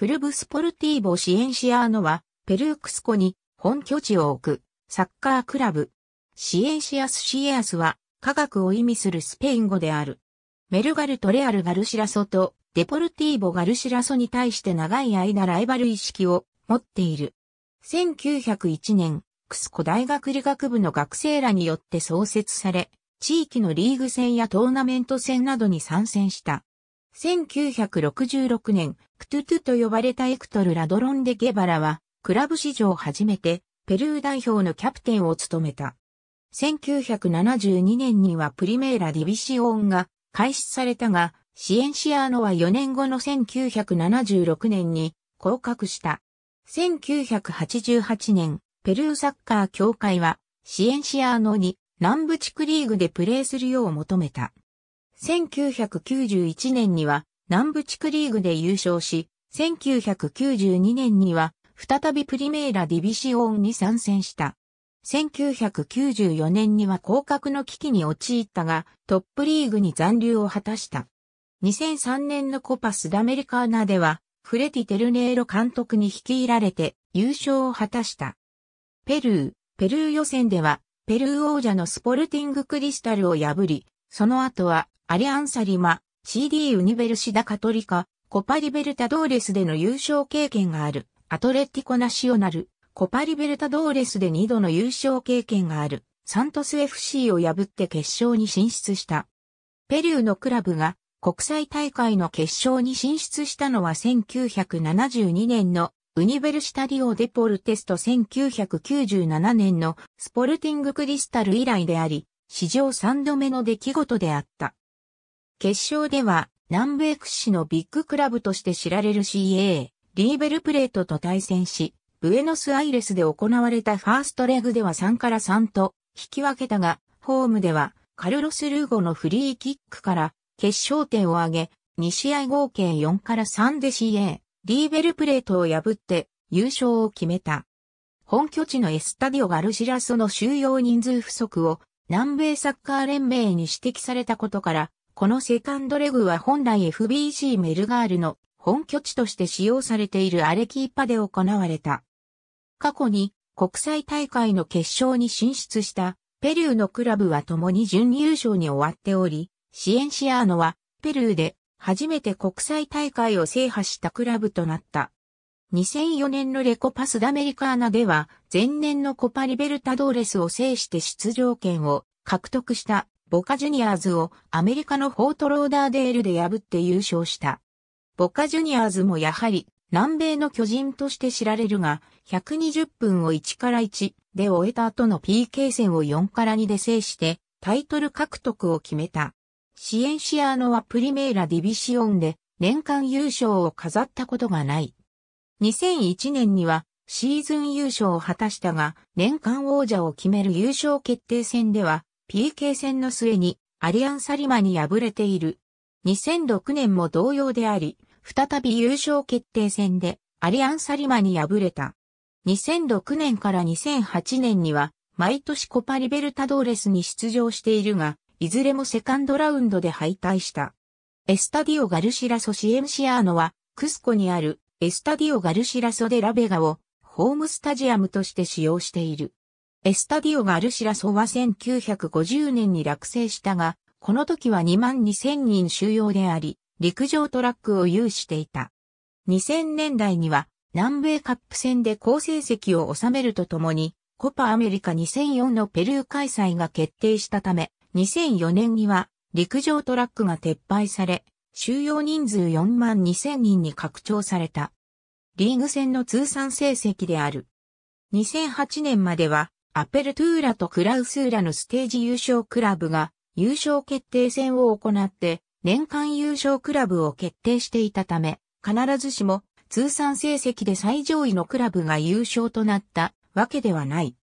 クルブスポルティーボシエンシアーノは、ペルークスコに本拠地を置くサッカークラブ。シエンシアスシエアスは科学を意味するスペイン語である。メルガルトレアルガルシラソとデポルティーボガルシラソに対して長い間ライバル意識を持っている。1901年、クスコ大学理学部の学生らによって創設され、地域のリーグ戦やトーナメント戦などに参戦した。1966年、クトゥトゥと呼ばれたエクトル・ラドロン・デ・ゲバラは、クラブ史上初めて、ペルー代表のキャプテンを務めた。1972年にはプリメーラ・ディビシオンが開始されたが、シエンシアーノは4年後の1976年に降格した。1988年、ペルーサッカー協会は、シエンシアーノに南部地区リーグでプレーするよう求めた。1991年には南部地区リーグで優勝し、1992年には再びプリメーラディビシオンに参戦した。1994年には降格の危機に陥ったが、トップリーグに残留を果たした。2003年のコパスダメリカーナでは、フレティ・テルネーロ監督に率いられて優勝を果たした。ペルー、ペルー予選では、ペルー王者のスポルティングクリスタルを破り、その後はアリアンサリマ、CD ユニベルシダカトリカ、コパリベルタドーレスでの優勝経験がある、アトレティコナシオナル、コパリベルタドーレスで2度の優勝経験がある、サントス FC を破って決勝に進出した。ペルーのクラブが国際大会の決勝に進出したのは1972年のウニベルシタリオ・デポルテスト1997年のスポルティング・クリスタル以来であり、史上3度目の出来事であった。決勝では、南米屈指のビッグクラブとして知られる CA、リーベルプレートと対戦し、ブエノスアイレスで行われたファーストレグでは3から3と引き分けたが、ホームではカルロス・ルーゴのフリーキックから決勝点を挙げ、2試合合計4から3で CA、リーベルプレートを破って優勝を決めた。本拠地のエスタディオ・ガルシラソの収容人数不足を南米サッカー連盟に指摘されたことからこのセカンドレグは本来 FBC メルガールの本拠地として使用されているアレキーパで行われた。過去に国際大会の決勝に進出したペルーのクラブは共に準優勝に終わっており、シエンシアーノはペルーで初めて国際大会を制覇したクラブとなった。2004年のレコパスダメリカーナでは前年のコパリベルタドーレスを制して出場権を獲得したボカジュニアーズをアメリカのフォートローダーデールで破って優勝した。ボカジュニアーズもやはり南米の巨人として知られるが、120分を1から1で終えた後の PK 戦を4から2で制して、タイトル獲得を決めた。シエンシアーノはプリメーラディビシオンで年間優勝を飾ったことがない。2001年にはシーズン優勝を果たしたが、年間王者を決める優勝決定戦では PK 戦の末にアリアンサリマに敗れている。2006年も同様であり、再び優勝決定戦でアリアンサリマに敗れた。2006年から2008年には毎年コパリベルタドーレスに出場しているが、いずれもセカンドラウンドで敗退した。エスタディオ・ガルシラソ・シエムシアーノは、クスコにあるエスタディオ・ガルシラソ・デ・ラベガをホームスタジアムとして使用している。エスタディオ・ガルシラソは1950年に落成したが、この時は2万2000人収容であり、陸上トラックを有していた。2000年代には南米カップ戦で好成績を収めるとともに、コパアメリカ2004のペルー開催が決定したため、2004年には陸上トラックが撤廃され、収容人数4万2000人に拡張された。リーグ戦の通算成績である。2008年まではアペルトゥーラとクラウスーラのステージ優勝クラブが優勝決定戦を行って年間優勝クラブを決定していたため、必ずしも通算成績で最上位のクラブが優勝となったわけではない。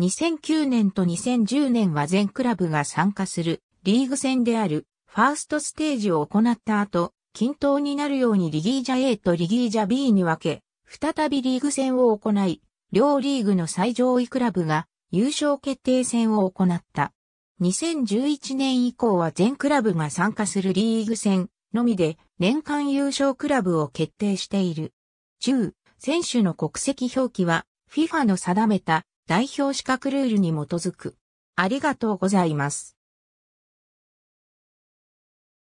2009年と2010年は全クラブが参加するリーグ戦であるファーストステージを行った後、均等になるようにリギージャ A とリギージャ B に分け、再びリーグ戦を行い、両リーグの最上位クラブが優勝決定戦を行った。2011年以降は全クラブが参加するリーグ戦のみで年間優勝クラブを決定している。10、選手の国籍表記は FIFA の定めた代表資格ルールに基づく。ありがとうございます。